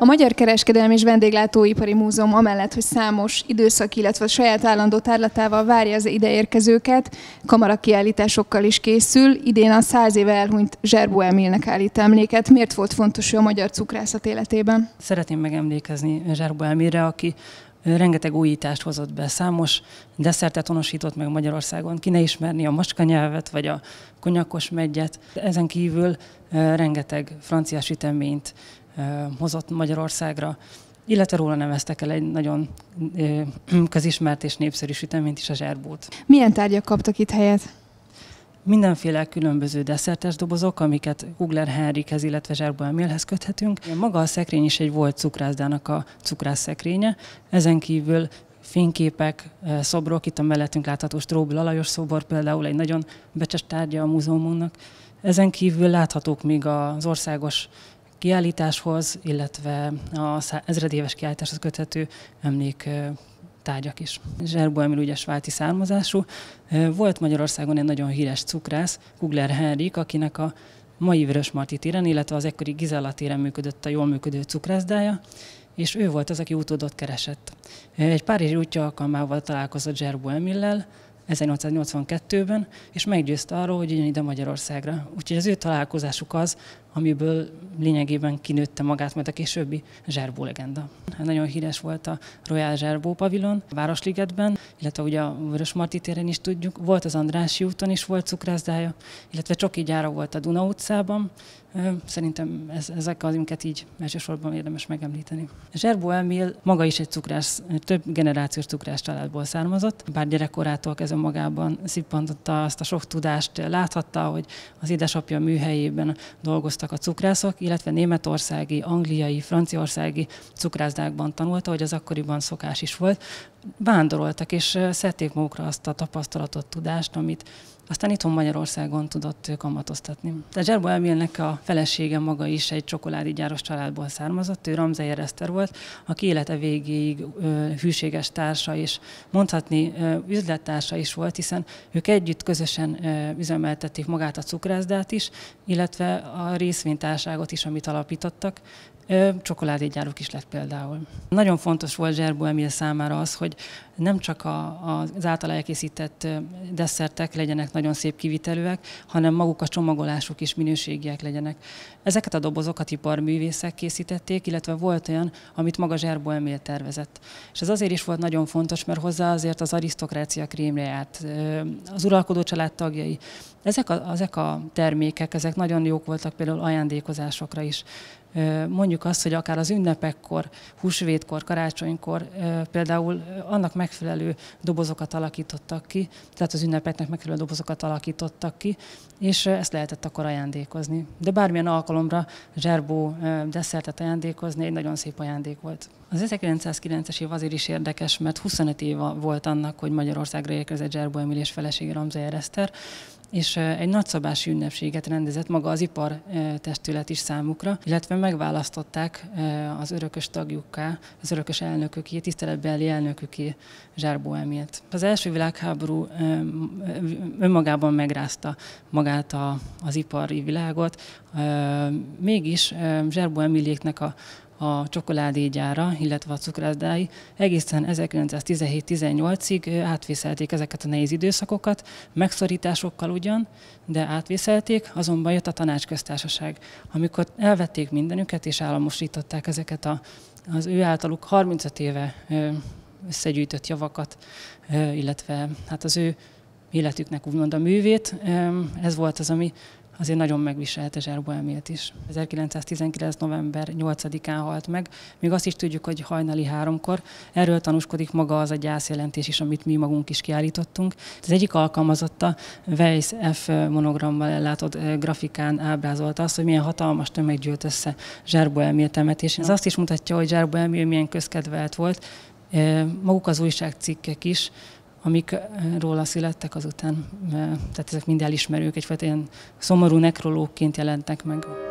A Magyar Kereskedelmi és Vendéglátóipari Múzeum amellett, hogy számos időszak, illetve a saját állandó tárlatával várja az ideérkezőket, kamarakiállításokkal is készül. Idén a száz éve elhunyt Zserbó Emilnek állít emléket. Miért volt fontos ő a magyar cukrászat életében? Szeretném megemlékezni Zserbó Emilre, aki rengeteg újítást hozott be, számos desszertet honosított meg Magyarországon. Ki ne ismerni a nyelvet, vagy a konyakos megyet. Ezen kívül rengeteg francia süteményt hozott Magyarországra, illetve róla neveztek el egy nagyon közismert és népszerű süteményt is, a zserbót. Milyen tárgyak kaptak itt helyet? mindenféle különböző desszertes dobozok, amiket Kugler Henrikhez, illetve Zsárba Emilhez köthetünk. Maga a szekrény is egy volt cukrászdának a szekrénye. ezen kívül fényképek, eh, szobrok, itt a mellettünk látható Stróbl Alajos szobor például egy nagyon becses tárgya a múzeumunknak. Ezen kívül láthatók még az országos kiállításhoz, illetve az ezredéves kiállításhoz köthető emlék eh, tárgyak is. Zserbo Emil ugye svájci származású, volt Magyarországon egy nagyon híres cukrász, Kugler Henrik, akinek a mai Vörös Marti téren, illetve az ekkori Gizella téren működött a jól működő cukrászdája, és ő volt az, aki utódot keresett. Egy párizsi útja alkalmával találkozott Zserbo Emillel, 1882-ben, és meggyőzte arról, hogy jön ide Magyarországra. Úgyhogy az ő találkozásuk az, amiből lényegében kinőtte magát majd a későbbi Zserbó legenda. Nagyon híres volt a Royal Zserbó pavilon a Városligetben, illetve ugye a Vörös Marti téren is tudjuk, volt az Andrássy úton is volt cukrászdája, illetve csoki gyára volt a Duna utcában, Szerintem ez, ezek az, amiket így elsősorban érdemes megemlíteni. Zserbó Emil maga is egy cukrász, több generációs cukrász családból származott, bár gyerekkorától kezdve magában szippantotta azt a sok tudást, láthatta, hogy az édesapja műhelyében dolgoztak a cukrászok, illetve németországi, angliai, franciaországi cukrászdákban tanulta, hogy az akkoriban szokás is volt. Vándoroltak, és szedték magukra azt a tapasztalatot, tudást, amit aztán itthon Magyarországon tudott kamatoztatni. Tehát Zserbo Emilnek a felesége maga is egy csokoládégyáros családból származott, ő Ramzai Ereszter volt, aki élete végéig ö, hűséges társa és mondhatni ö, üzlettársa is volt, hiszen ők együtt közösen ö, üzemeltették magát a cukrászdát is, illetve a részvénytárságot is, amit alapítottak. Csokoládégyáruk is lett például. Nagyon fontos volt Zserbó Emil számára az, hogy nem csak a, az általa elkészített desszertek legyenek nagyon szép kivitelőek, hanem maguk a csomagolásuk is minőségiek legyenek készülnek. Ezeket a dobozokat iparművészek készítették, illetve volt olyan, amit maga Zserbo Emil tervezett. És ez azért is volt nagyon fontos, mert hozzá azért az arisztokrácia krémre járt, az uralkodó család tagjai. Ezek a, ezek a termékek, ezek nagyon jók voltak például ajándékozásokra is mondjuk azt, hogy akár az ünnepekkor, húsvétkor, karácsonykor például annak megfelelő dobozokat alakítottak ki, tehát az ünnepeknek megfelelő dobozokat alakítottak ki, és ezt lehetett akkor ajándékozni. De bármilyen alkalomra zserbó desszertet ajándékozni egy nagyon szép ajándék volt. Az 1909-es év azért is érdekes, mert 25 éve volt annak, hogy Magyarországra érkezett Zserbó Emil és felesége Ramzai Ereszter, és egy nagyszabású ünnepséget rendezett maga az ipar testület is számukra, illetve megválasztották az örökös tagjukká, az örökös elnököké, tiszteletbeli elnököké Zsárbó Emilt. Az első világháború önmagában megrázta magát az ipari világot, mégis Zsárbó Emiléknek a a csokoládégyára, illetve a cukrászdái. Egészen 1917-18-ig átvészelték ezeket a nehéz időszakokat, megszorításokkal ugyan, de átvészelték, azonban jött a tanácsköztársaság, amikor elvették mindenüket és államosították ezeket a, az ő általuk 35 éve összegyűjtött javakat, illetve hát az ő életüknek úgymond a művét. Ez volt az, ami azért nagyon megviselte Zserbo is. 1919. november 8-án halt meg, még azt is tudjuk, hogy hajnali háromkor. Erről tanúskodik maga az a gyászjelentés is, amit mi magunk is kiállítottunk. Az egyik alkalmazotta Weiss F monogrammal ellátott eh, grafikán ábrázolta azt, hogy milyen hatalmas tömeg gyűlt össze Zserbo Emil temetésén. Ez azt is mutatja, hogy Zserbo Emil milyen közkedvelt volt, eh, maguk az újságcikkek is amik eh, róla születtek azután, eh, tehát ezek mind elismerők, egyfajta ilyen szomorú nekrológként jelentek meg.